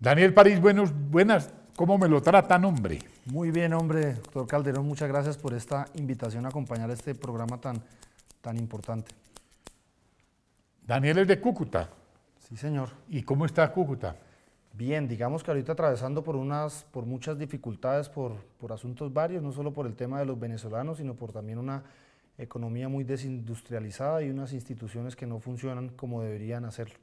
Daniel París, buenos, buenas. ¿Cómo me lo tratan, hombre? Muy bien, hombre. Doctor Calderón, muchas gracias por esta invitación a acompañar este programa tan, tan importante. Daniel es de Cúcuta. Sí, señor. ¿Y cómo está Cúcuta? Bien, digamos que ahorita atravesando por, unas, por muchas dificultades, por, por asuntos varios, no solo por el tema de los venezolanos, sino por también una economía muy desindustrializada y unas instituciones que no funcionan como deberían hacerlo.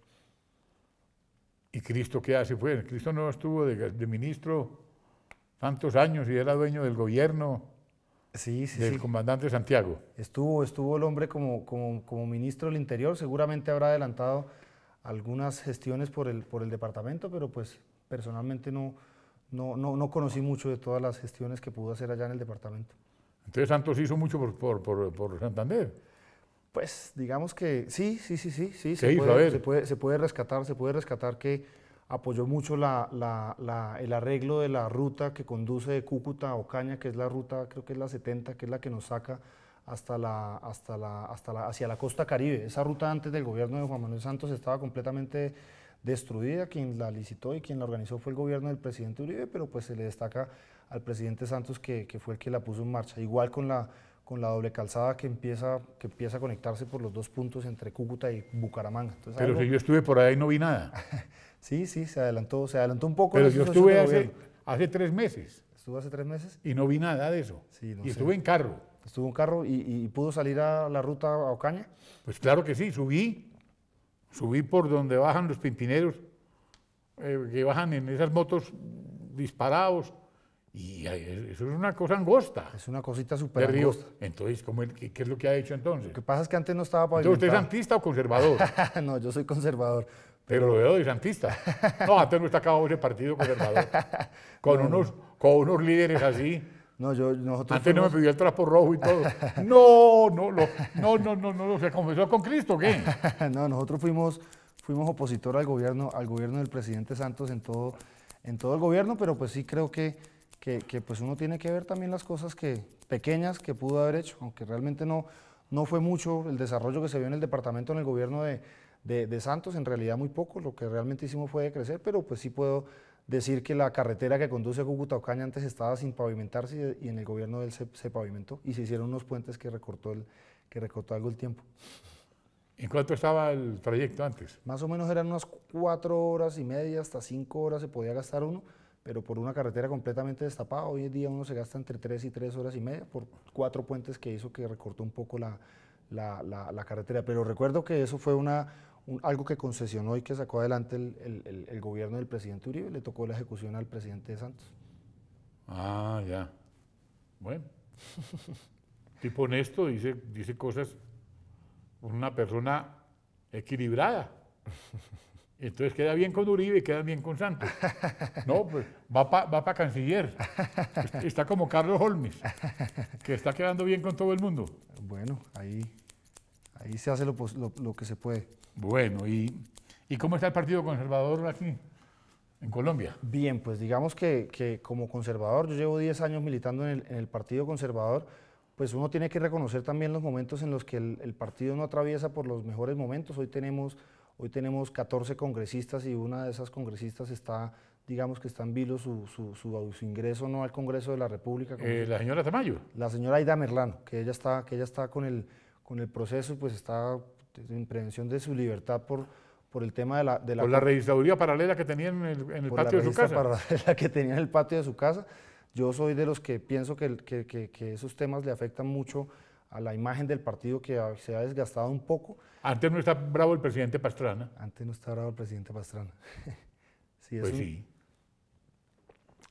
¿Y Cristo qué hace? fue? Pues, Cristo no estuvo de, ministro tantos años y era dueño del gobierno sí, del comandante Santiago. Estuvo, estuvo el hombre como, como, como, ministro del Interior, seguramente habrá adelantado algunas gestiones por el, por el departamento, pero pues personalmente no, no, no, conocí mucho de todas las gestiones que pudo hacer allá en el departamento. Entonces Santos hizo mucho por, por, por, por Santander. Pues digamos que sí, sí, sí, sí, sí. Se puede, se, puede, se, puede, rescatar, se puede rescatar que apoyó mucho la, el arreglo de la ruta que conduce de Cúcuta a Ocaña, que es la ruta, creo que es la 70, que es la que nos saca hasta la, hasta la, hasta la, hacia la costa caribe. Esa ruta antes del gobierno de Juan Manuel Santos estaba completamente destruida, quien la licitó y quien la organizó fue el gobierno del presidente Uribe, pero pues se le destaca al presidente Santos que fue el que la puso en marcha. Igual con la con la doble calzada que empieza, que empieza a conectarse por los dos puntos entre Cúcuta y Bucaramanga. Pero si yo estuve por ahí no vi nada. sí, sí, se adelantó, se adelantó un poco. Pero yo estuve hace, tres meses. Estuve hace tres meses. Y no vi nada de eso. y estuve en carro. Estuvo en carro y, pudo salir a la ruta a Ocaña. Pues claro que sí, subí. Subí por donde bajan los pintineros, eh, que bajan en esas motos disparados y eso es una cosa angosta. Es una cosita súper angosta. Entonces, ¿cómo, qué, es lo que ha hecho entonces? Lo que pasa es que antes no estaba pavimentado. ¿Usted es santista o conservador? no, yo soy conservador. Pero, lo veo de santista. No, antes no está acabado ese partido conservador. Con, unos, con unos líderes así. No, yo, nosotros Antes no me pidió el trapo rojo y todo. No, no, no, no, no, no, se confesó con Cristo, ¿qué? no, nosotros fuimos, fuimos opositor al gobierno, al gobierno del presidente Santos en todo, en todo el gobierno, pero pues sí creo que que, pues uno tiene que ver también las cosas que, pequeñas que pudo haber hecho, aunque realmente no, no fue mucho el desarrollo que se vio en el departamento, en el gobierno de, Santos, en realidad muy poco, lo que realmente hicimos fue crecer, pero pues sí puedo decir que la carretera que conduce a Cúcuta Ocaña antes estaba sin pavimentarse y en el gobierno de se, pavimentó y se hicieron unos puentes que recortó, el, que recortó algo el tiempo. ¿En cuánto estaba el trayecto antes? Más o menos eran unas cuatro horas y media, hasta cinco horas se podía gastar uno pero por una carretera completamente destapada, hoy en día uno se gasta entre tres y tres horas y media por cuatro puentes que hizo que recortó un poco la, carretera. Pero recuerdo que eso fue una, algo que concesionó y que sacó adelante el, gobierno del presidente Uribe, le tocó la ejecución al presidente Santos. Ah, ya. Bueno. tipo honesto, dice, dice cosas, una persona equilibrada. Entonces queda bien con Uribe y queda bien con Santos. No, pues va para canciller. Está como Carlos Holmes, que está quedando bien con todo el mundo. Bueno, ahí, ahí se hace lo, que se puede. Bueno, ¿y, ¿y, cómo está el Partido Conservador aquí en Colombia? Bien, pues digamos que, como conservador, yo llevo 10 años militando en el, Partido Conservador, pues uno tiene que reconocer también los momentos en los que el partido no atraviesa por los mejores momentos. Hoy tenemos Hoy tenemos 14 congresistas y una de esas congresistas está, digamos que está en vilo su, ingreso no al Congreso de la República. Eh, ¿La señora Tamayo? La señora Aida Merlano, que ella está, que ella está con, el, con el proceso pues está en prevención de su libertad por, por el tema de la... De la por la registraduría paralela que tenía en el, patio de su casa. paralela que tenía en el patio de su casa. Yo soy de los que pienso que esos temas le afectan mucho a la imagen del partido que se ha desgastado un poco. Antes no está bravo el presidente Pastrana. Antes no está bravo el presidente Pastrana. sí, pues sí.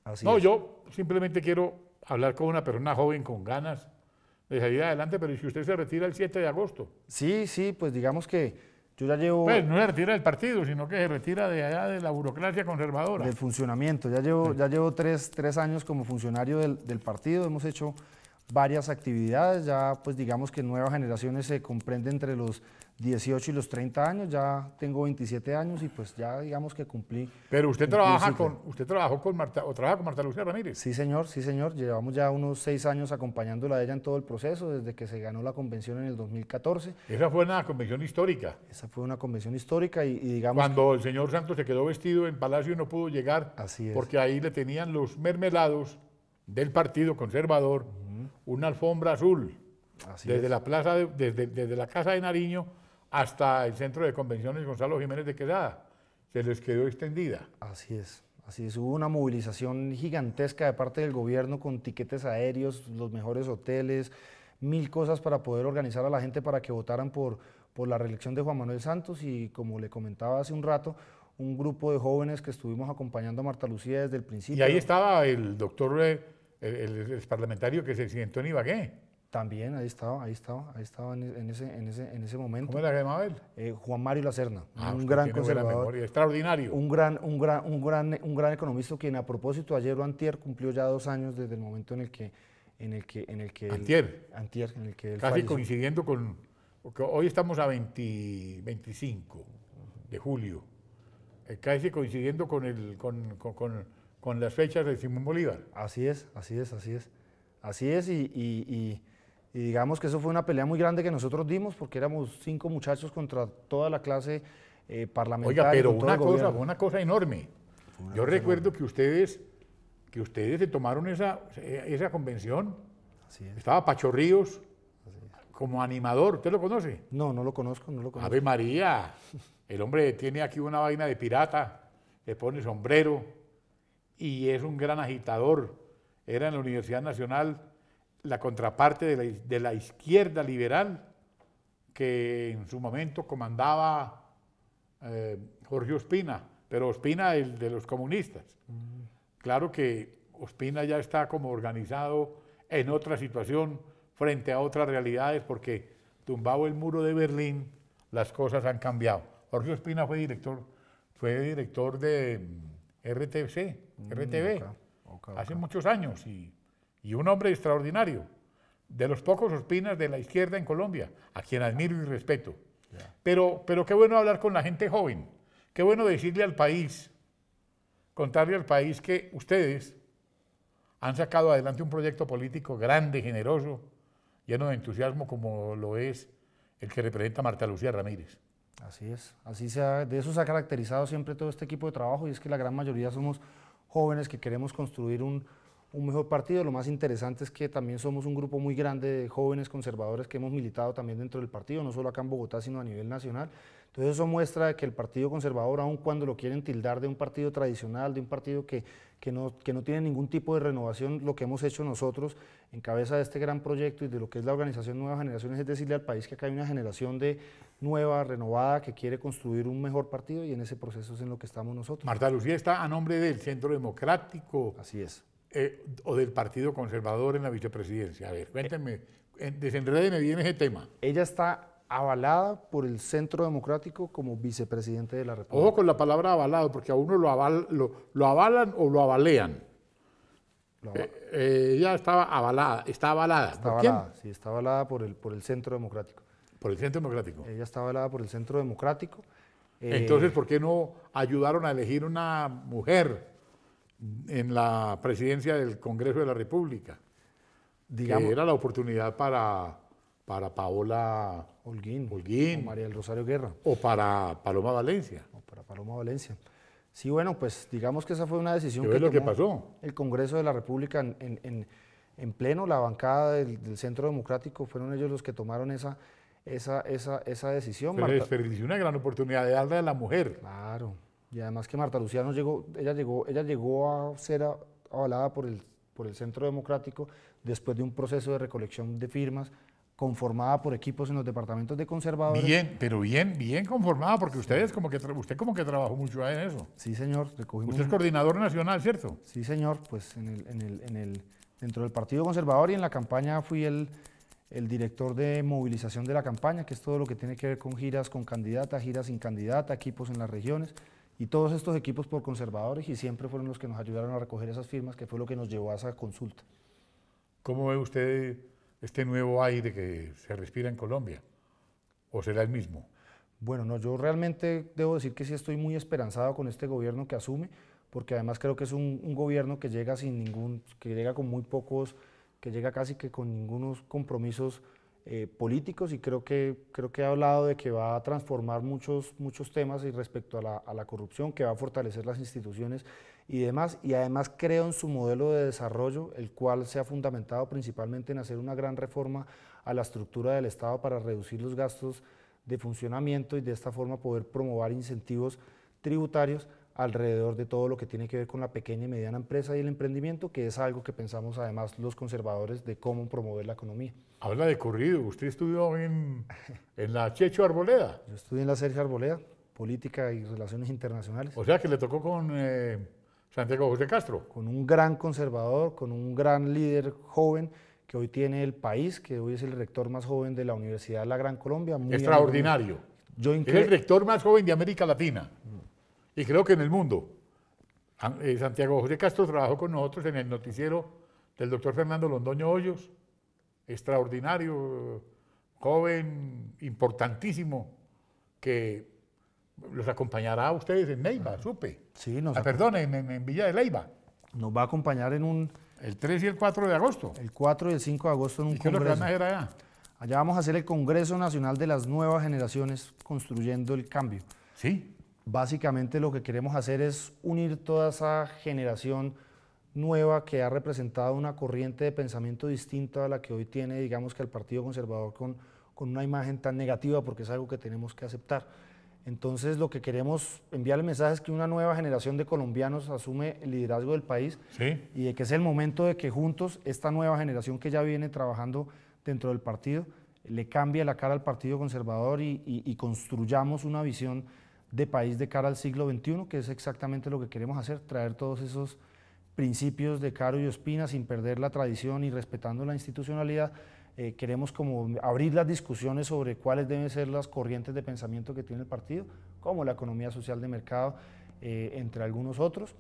Así no, yo simplemente quiero hablar con una persona joven con ganas de salir adelante, pero si usted se retira el 7 de agosto? Sí, sí, pues digamos que yo ya llevo... Pues no se retira del partido, sino que se retira de allá de la burocracia conservadora. Del funcionamiento. Ya llevo, ya llevo tres, años como funcionario del, del partido. Hemos hecho varias actividades, ya pues digamos que nuevas generaciones se comprende entre los 18 y los 30 años, ya tengo 27 años y pues ya digamos que cumplí. Pero usted trabaja con usted trabajó con Marta con Marta Lucía Ramírez. Sí, señor, sí, señor, llevamos ya unos seis años acompañándola a ella en todo el proceso desde que se ganó la convención en el 2014. Esa fue una convención histórica. Esa fue una convención histórica y, digamos Cuando el señor Santos se quedó vestido en Palacio y no pudo llegar Así porque ahí le tenían los mermelados del Partido Conservador una alfombra azul Así desde la plaza desde, la Casa de Nariño hasta el Centro de Convenciones Gonzalo Jiménez de Quesada. Se les quedó extendida. Así es. Así es, hubo una movilización gigantesca de parte del gobierno con tiquetes aéreos, los mejores hoteles, mil cosas para poder organizar a la gente para que votaran por, por la reelección de Juan Manuel Santos y como le comentaba hace un rato, un grupo de jóvenes que estuvimos acompañando a Marta Lucía desde el principio. Y ahí estaba el doctor eh, el, parlamentario que se sentó en Ibagué. También, ahí estaba, ahí estaba, ahí estaba en, ese, en, ese, momento. ¿Cómo era llamaba él? Eh, Juan Mario Lacerna, ah, un gran conservador. extraordinario. Un gran, un, gran, un, gran, economista quien a propósito ayer o antier cumplió ya dos años desde el momento en el que... En el que, en el que antier. antier, en el que él Casi coincidiendo con... Porque hoy estamos a 25 de julio. Eh, casi coincidiendo con el... con con las fechas de Simón Bolívar. Así es, así es, así es. Así es, y, digamos que eso fue una pelea muy grande que nosotros dimos porque éramos cinco muchachos contra toda la clase eh, parlamentaria. Oiga, pero una cosa, una cosa enorme. Yo recuerdo que ustedes que ustedes se tomaron esa, esa convención. Estaba Pacho como animador. ¿Usted lo conoce? No, no lo conozco, no lo conozco. Ave María, el hombre tiene aquí una vaina de pirata, le pone sombrero y es un gran agitador. Era en la Universidad Nacional la contraparte de la, izquierda liberal que en su momento comandaba eh, Jorge Ospina, pero Ospina el de los comunistas. Mm. Claro que Ospina ya está como organizado en otra situación frente a otras realidades porque tumbado el muro de Berlín, las cosas han cambiado. Jorge Ospina fue director, fue director de mm, RTC, Mm, RTV, hace muchos años, y, y, un hombre extraordinario, de los pocos ospinas de la izquierda en Colombia, a quien admiro y respeto. Pero, pero qué bueno hablar con la gente joven, qué bueno decirle al país, contarle al país que ustedes han sacado adelante un proyecto político grande, generoso, lleno de entusiasmo como lo es el que representa Marta Lucía Ramírez. Así es, así se de eso se ha caracterizado siempre todo este equipo de trabajo y es que la gran mayoría somos jóvenes que queremos construir un, un mejor partido. Lo más interesante es que también somos un grupo muy grande de jóvenes conservadores que hemos militado también dentro del partido, no solo acá en Bogotá, sino a nivel nacional. Entonces eso muestra que el Partido Conservador, aun cuando lo quieren tildar de un partido tradicional, de un partido que, que, no, que no tiene ningún tipo de renovación, lo que hemos hecho nosotros en cabeza de este gran proyecto y de lo que es la organización nueva Generaciones es decirle al país que acá hay una generación de nueva, renovada, que quiere construir un mejor partido y en ese proceso es en lo que estamos nosotros. Marta Lucía está a nombre del Centro Democrático. Así es. Eh, o del Partido Conservador en la vicepresidencia. A ver, cuéntenme, eh, Desenredeme bien ese tema. Ella está avalada por el Centro Democrático como vicepresidente de la República. Ojo con la palabra avalado, porque a uno lo, lo, avalan o lo avalean. Eh, ella estaba avalada, está avalada. Está avalada, sí, está avalada por el, por el Centro Democrático. Por el Centro Democrático. Ella está avalada por el Centro Democrático. Entonces, ¿por qué no ayudaron a elegir una mujer? en la presidencia del Congreso de la República. Digamos, que era la oportunidad para, para Paola Holguín, María del Rosario Guerra. O para Paloma Valencia. para Paloma Valencia. Sí, bueno, pues digamos que esa fue una decisión que, el Congreso de la República en, pleno, la bancada del, Centro Democrático, fueron ellos los que tomaron esa, esa, decisión. Pero desperdició una gran oportunidad de darle a la mujer. Claro. Y además que Marta Lucía llegó, ella llegó, ella llegó a ser avalada por el, por el Centro Democrático después de un proceso de recolección de firmas conformada por equipos en los departamentos de conservadores. Bien, pero bien, bien conformada, porque ustedes como que usted como que trabajó mucho en eso. Sí, señor. Usted es coordinador nacional, ¿cierto? Sí, señor. Pues en el, dentro del Partido Conservador y en la campaña fui el, el director de movilización de la campaña, que es todo lo que tiene que ver con giras con candidata, giras sin candidata, equipos en las regiones. Y todos estos equipos por conservadores y siempre fueron los que nos ayudaron a recoger esas firmas, que fue lo que nos llevó a esa consulta. ¿Cómo ve usted este nuevo aire que se respira en Colombia? ¿O será el mismo? Bueno, no, yo realmente debo decir que sí estoy muy esperanzado con este gobierno que asume, porque además creo que es un, gobierno que llega sin ningún, que llega con muy pocos, que llega casi que con ningunos compromisos eh, políticos y creo que, creo que ha hablado de que va a transformar muchos, muchos temas y respecto a la, a la corrupción, que va a fortalecer las instituciones y demás, y además creo en su modelo de desarrollo, el cual se ha fundamentado principalmente en hacer una gran reforma a la estructura del Estado para reducir los gastos de funcionamiento y de esta forma poder promover incentivos tributarios alrededor de todo lo que tiene que ver con la pequeña y mediana empresa y el emprendimiento, que es algo que pensamos además los conservadores de cómo promover la economía. Habla de corrido, usted estudió en, en la Checho Arboleda. Yo estudié en la Sergio Arboleda, Política y Relaciones Internacionales. O sea que le tocó con eh, Santiago José Castro. Con un gran conservador, con un gran líder joven que hoy tiene el país, que hoy es el rector más joven de la Universidad de la Gran Colombia. Extraordinario. Yo es el rector más joven de América Latina. Mm y creo que en el mundo. Eh, Santiago José Castro trabajó con nosotros en el noticiero del doctor Fernando Londoño Hoyos, extraordinario, joven, importantísimo, que los acompañará a ustedes en Neiva, supe. Sí, nos ah, Perdón, en, Villa de Leiva. Nos va a acompañar en un... El 3 y el 4 de agosto. El 4 y el 5 de agosto en un congreso. ¿Qué lo que allá? Allá vamos a hacer el Congreso Nacional de las Nuevas Generaciones Construyendo el Cambio. Sí. Básicamente lo que queremos hacer es unir toda esa generación nueva que ha representado una corriente de pensamiento distinta a la que hoy tiene, digamos que el Partido Conservador con, con una imagen tan negativa, porque es algo que tenemos que aceptar. Entonces lo que queremos enviar el mensaje es que una nueva generación de colombianos asume el liderazgo del país y de que es el momento de que juntos esta nueva generación que ya viene trabajando dentro del partido le cambie la cara al Partido Conservador y construyamos una visión de país de cara al siglo XXI, que es exactamente lo que queremos hacer, traer todos esos principios de Caro y Ospina sin perder la tradición y respetando la institucionalidad. Eh, queremos como abrir las discusiones sobre cuáles deben ser las corrientes de pensamiento que tiene el partido, como la economía social de mercado, eh, entre algunos otros.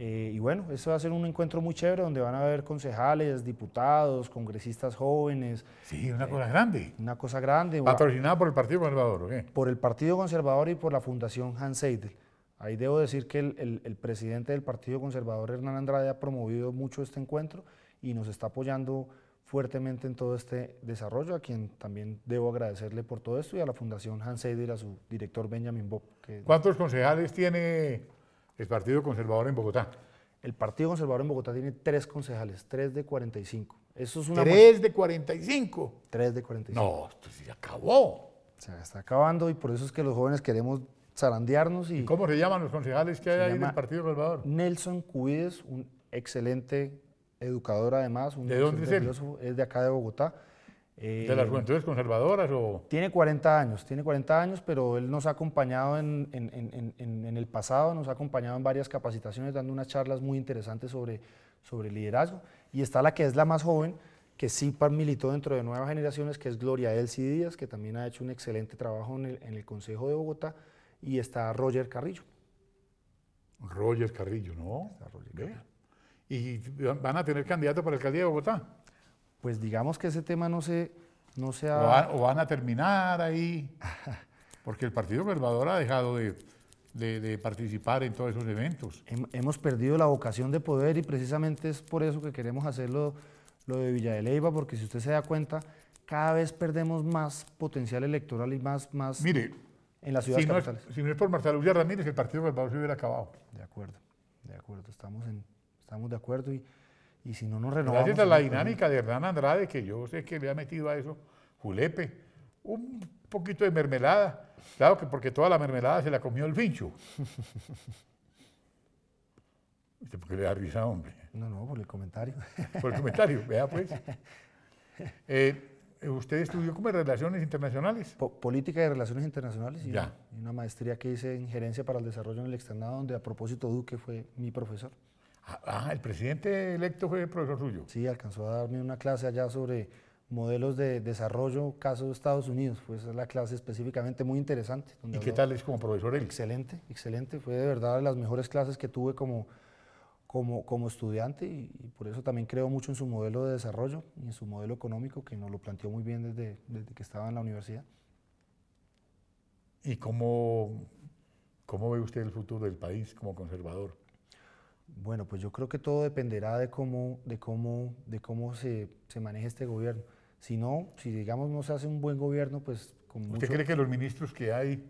Eh, y bueno, eso va a ser un encuentro muy chévere donde van a haber concejales, diputados, congresistas jóvenes. Sí, una eh, cosa grande. Una cosa grande. ¿Patrocinada por el Partido Conservador Por el Partido Conservador y por la Fundación Hans Seidel. Ahí debo decir que el, presidente del Partido Conservador, Hernán Andrade, ha promovido mucho este encuentro y nos está apoyando fuertemente en todo este desarrollo, a quien también debo agradecerle por todo esto y a la Fundación Hans Seidel y a su director Benjamin Bob. ¿Cuántos concejales tiene el Partido Conservador en Bogotá. El Partido Conservador en Bogotá tiene tres concejales, tres de 45. Eso es una ¿Tres de 45? Tres de 45. No, esto se acabó. Se está acabando y por eso es que los jóvenes queremos zarandearnos. ¿Y, cómo se llaman los concejales que hay ahí del Partido Conservador? Nelson Cubides, un excelente educador además. Un ¿De Es de acá de Bogotá. ¿De las eh, juventudes conservadoras o...? Tiene 40 años, tiene 40 años, pero él nos ha acompañado en, el pasado, nos ha acompañado en varias capacitaciones, dando unas charlas muy interesantes sobre, sobre liderazgo. Y está la que es la más joven, que sí militó dentro de Nuevas Generaciones, que es Gloria Elsie Díaz, que también ha hecho un excelente trabajo en el, Consejo de Bogotá, y está Roger Carrillo. Roger Carrillo, ¿no? ¿Y van a tener candidato para el alcaldía de Bogotá? pues digamos que ese tema no se, no se o, van, a terminar ahí, porque el Partido Conservador ha dejado de, participar en todos esos eventos. Hemos perdido la vocación de poder y precisamente es por eso que queremos hacerlo lo de Villa de Leyva, porque si usted se da cuenta, cada vez perdemos más potencial electoral y más... más Mire, en las ciudades si No es, si por Marta Lucia Ramírez, el Partido Conservador se hubiera acabado. De acuerdo, de acuerdo, estamos, estamos de acuerdo y y si no nos renovamos... Gracias a la dinámica de Hernán Andrade, que yo sé que le ha metido a eso julepe, un poquito de mermelada, claro que porque toda la mermelada se la comió el fincho. qué le da risa, hombre? No, no, por el comentario. Por el comentario, vea pues. Eh, eh, ¿Usted estudió como relaciones internacionales? política de relaciones internacionales y, Una, maestría que hice en gerencia para el desarrollo en el externado, donde a propósito Duque fue mi profesor. Ah, el presidente electo fue profesor suyo. Sí, alcanzó a darme una clase allá sobre modelos de desarrollo, casos de Estados Unidos. Fue esa la clase específicamente muy interesante. ¿Y qué tal es como profesor él? Excelente, excelente. Fue de verdad de las mejores clases que tuve como, como, como estudiante y, por eso también creo mucho en su modelo de desarrollo y en su modelo económico, que nos lo planteó muy bien desde, que estaba en la universidad. ¿Y cómo, cómo ve usted el futuro del país como conservador? Bueno, pues yo creo que todo dependerá de cómo, de cómo, de cómo se, se maneje este gobierno. Si no, si digamos no se hace un buen gobierno, pues como ¿Usted cree que los ministros que hay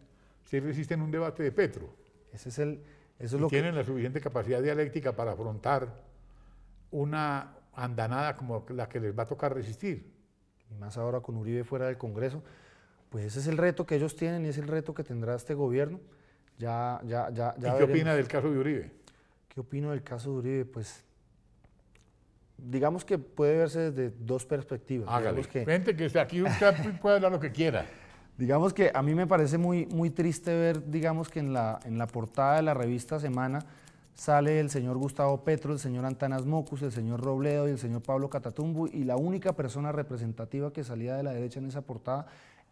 si resisten un debate de Petro? Ese es el... Eso lo tienen la suficiente capacidad dialéctica para afrontar una andanada como la que les va a tocar resistir. Y más ahora con Uribe fuera del Congreso, pues ese es el reto que ellos tienen y es el reto que tendrá este gobierno. Ya, ya, ya, ¿Y qué opina del caso de Uribe? ¿Qué opino del caso Uribe? Pues digamos que puede verse desde dos perspectivas. Hágale. Que, Vente que aquí usted puede hablar lo que quiera. Digamos que a mí me parece muy, muy triste ver, digamos que en la, en la portada de la revista Semana sale el señor Gustavo Petro, el señor Antanas Mocus, el señor Robledo y el señor Pablo Catatumbu y la única persona representativa que salía de la derecha en esa portada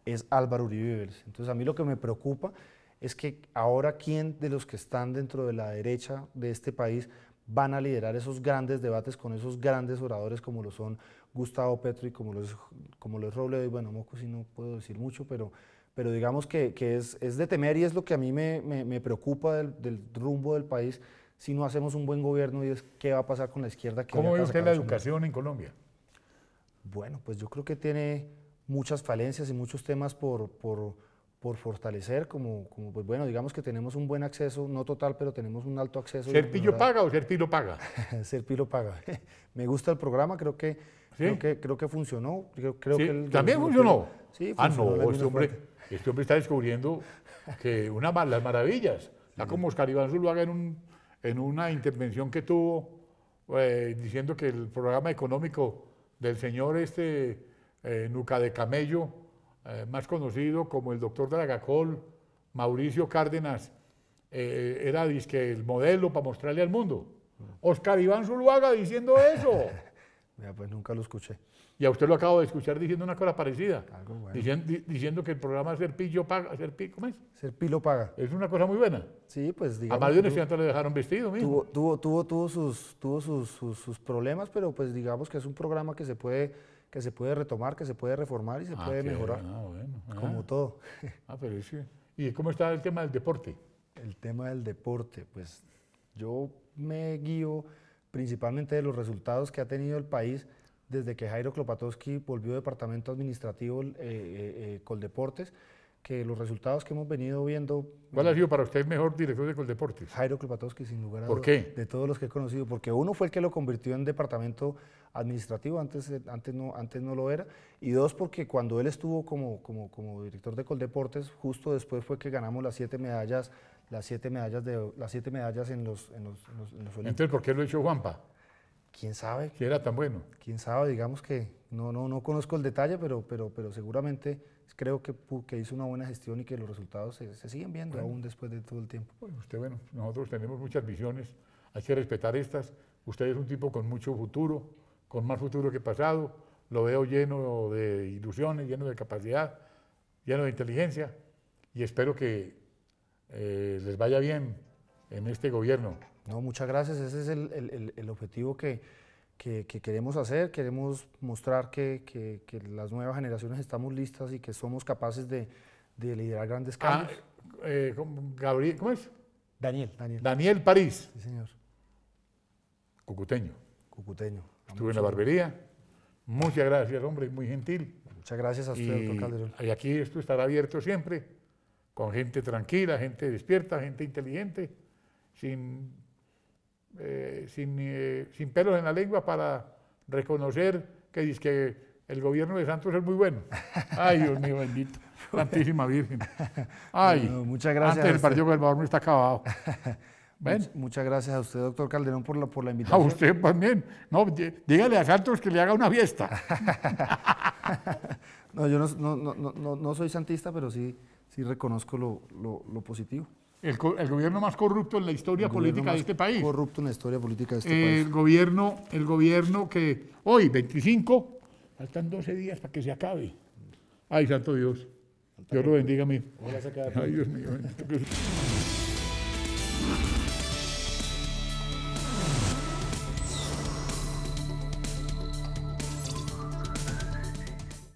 es Álvaro Uribe Vélez. Entonces a mí lo que me preocupa es que ahora quién de los que están dentro de la derecha de este país van a liderar esos grandes debates con esos grandes oradores como lo son Gustavo Petro y como lo es, como Robledo. Y bueno, Moco sí no puedo decir mucho, pero, pero digamos que, es, es, de temer y es lo que a mí me, preocupa del, rumbo del país si no hacemos un buen gobierno y es qué va a pasar con la izquierda. ¿Cómo ve usted la educación en Colombia? Bueno, pues yo creo que tiene muchas falencias y muchos temas por por fortalecer, como, como, pues bueno, digamos que tenemos un buen acceso, no total, pero tenemos un alto acceso. ¿Serpillo paga o Serpillo paga? Serpillo paga. Me gusta el programa, creo que, creo que, creo que funcionó. Creo, que ¿También funcionó? ah, no, este hombre, este hombre, está descubriendo que una, las maravillas. Está como Oscar Iván Zuluaga en, un, en una intervención que tuvo eh, diciendo que el programa económico del señor este, eh, Nuca de Camello, eh, más conocido como el doctor Dragacol, Mauricio Cárdenas, eh, era dizque, el modelo para mostrarle al mundo. Oscar Iván Zuluaga diciendo eso. Mira, pues nunca lo escuché. Y a usted lo acabo de escuchar diciendo una cosa parecida. Algo bueno. diciendo, que el programa Serpillo paga. ¿Cómo es? pilo paga. Es una cosa muy buena. Sí, pues digamos. A más de le dejaron vestido, mismo. Tuvo, tuvo, tuvo, sus, tuvo sus, sus problemas, pero pues digamos que es un programa que se puede que se puede retomar, que se puede reformar y se ah, puede mejorar. Ah, ah. como todo. Ah, pero sí. ¿Y cómo está el tema del deporte? El tema del deporte, pues yo me guío principalmente de los resultados que ha tenido el país desde que Jairo Klopatowski volvió departamento administrativo eh, eh, eh Coldeportes que los resultados que hemos venido viendo... ¿Cuál ha sido para usted el mejor director de Coldeportes? Jairo Kulpatowski, sin lugar a dudas. ¿Por qué? De todos los que he conocido, porque uno fue el que lo convirtió en departamento administrativo, antes, eh, antes, no, antes no lo era, y dos, porque cuando él estuvo como, como, como director de Coldeportes, justo después fue que ganamos las siete medallas las siete medallas de las siete medallas en los en los, en Entonces, ¿por qué lo hizo Juanpa? quién sabe. ¿Quién era tan bueno. Quién sabe, digamos que no, no, no conozco el detalle, pero, pero, pero seguramente creo que, que hizo una buena gestión y que los resultados se, siguen viendo aún después de todo el tiempo. Bueno, usted, bueno, nosotros tenemos muchas visiones, hay que respetar estas. Usted es un tipo con mucho futuro, con más futuro que pasado. Lo veo lleno de ilusiones, lleno de capacidad, lleno de inteligencia y espero que eh, les vaya bien en este gobierno. No, muchas gracias. Ese es el, objetivo que, queremos hacer. Queremos mostrar que, las nuevas generaciones estamos listas y que somos capaces de, liderar grandes ah, cambios. Eh, ¿cómo es? Daniel. Daniel, Daniel París. Sí, señor. Cucuteño. Cucuteño. Estuve en la barbería. Muchas gracias, hombre, muy gentil. Muchas gracias a usted, y, doctor Calderón. Y aquí esto estará abierto siempre, con gente tranquila, gente despierta, gente inteligente sin, eh, eh, sin, pelos en la lengua para reconocer que, dice que el gobierno de Santos es muy bueno. Ay, Dios mío, bendito. Santísima Virgen. Ay, muchas gracias. el Partido Conservador no está acabado. Muchas gracias a usted, doctor Calderón, por la, por la invitación. A usted también. No, dígale a Santos que le haga una fiesta. no, yo no, soy santista, pero sí, sí reconozco lo positivo el, gobierno más corrupto en la historia política de este país. Corrupto en la historia política de este país. El gobierno, el gobierno que hoy, 25, faltan 12 días para que se acabe. Ay, santo Dios. Dios lo bendiga a mí. Ay, Dios mío,